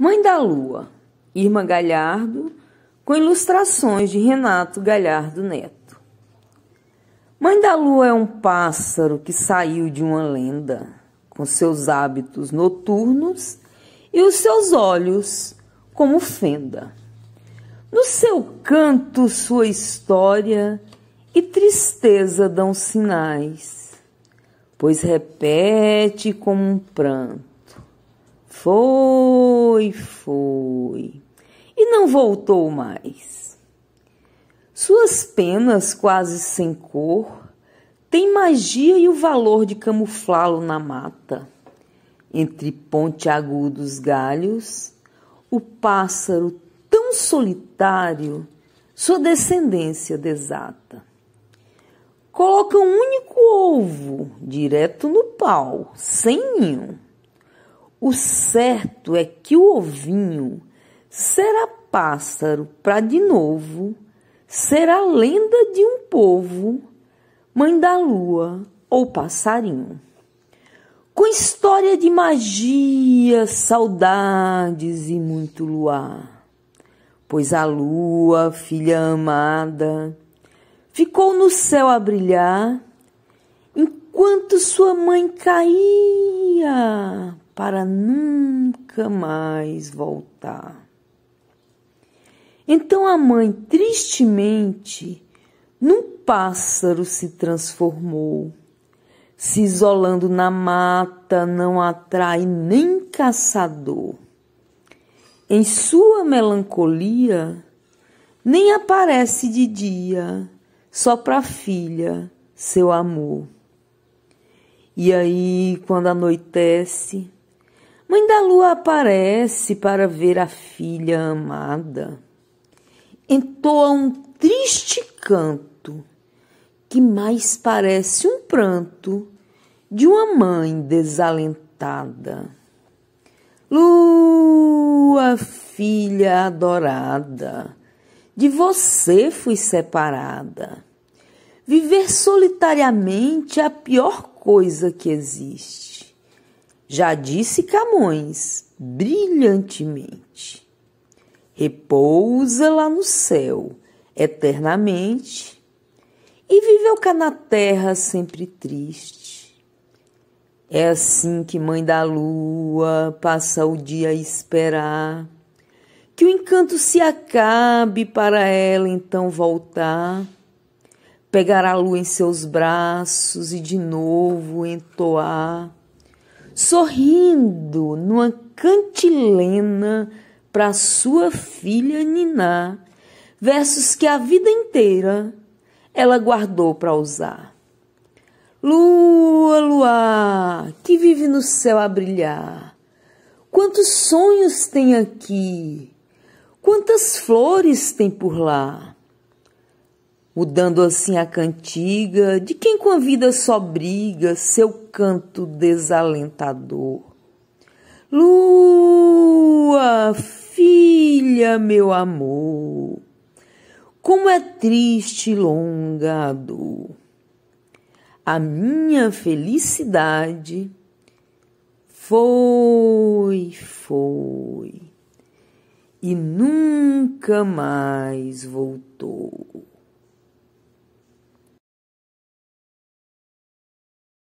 Mãe da Lua, Irma Galhardo, com ilustrações de Renato Galhardo Neto. Mãe da Lua é um pássaro que saiu de uma lenda, com seus hábitos noturnos e os seus olhos como fenda. No seu canto, sua história e tristeza dão sinais, pois repete como um pranto. Foi foi, foi. E não voltou mais. Suas penas, quase sem cor, têm magia e o valor de camuflá-lo na mata. Entre ponte agudos galhos, o pássaro tão solitário sua descendência desata coloca um único ovo direto no pau, sem ninho. O certo é que o ovinho será pássaro para de novo, será lenda de um povo, mãe da lua ou passarinho. Com história de magia, saudades e muito luar, pois a lua, filha amada, ficou no céu a brilhar enquanto sua mãe caía para nunca mais voltar. Então a mãe, tristemente, num pássaro se transformou. Se isolando na mata, não atrai nem caçador. Em sua melancolia, nem aparece de dia, só para a filha, seu amor. E aí, quando anoitece, Mãe da Lua aparece para ver a filha amada. Entoa um triste canto que mais parece um pranto de uma mãe desalentada. Lua, filha adorada, de você fui separada. Viver solitariamente é a pior coisa que existe. Já disse Camões brilhantemente. Repousa lá no céu eternamente e viveu cá na terra sempre triste. É assim que Mãe da Lua passa o dia a esperar que o encanto se acabe para ela então voltar. Pegar a lua em seus braços e de novo entoar sorrindo numa cantilena para sua filha Niná, versos que a vida inteira ela guardou para usar. Lua, luar, que vive no céu a brilhar, quantos sonhos tem aqui, quantas flores tem por lá o dando assim a cantiga de quem com a vida só briga, seu canto desalentador. Lua, filha, meu amor, como é triste e longa a dor. A minha felicidade foi, foi, e nunca mais voltou.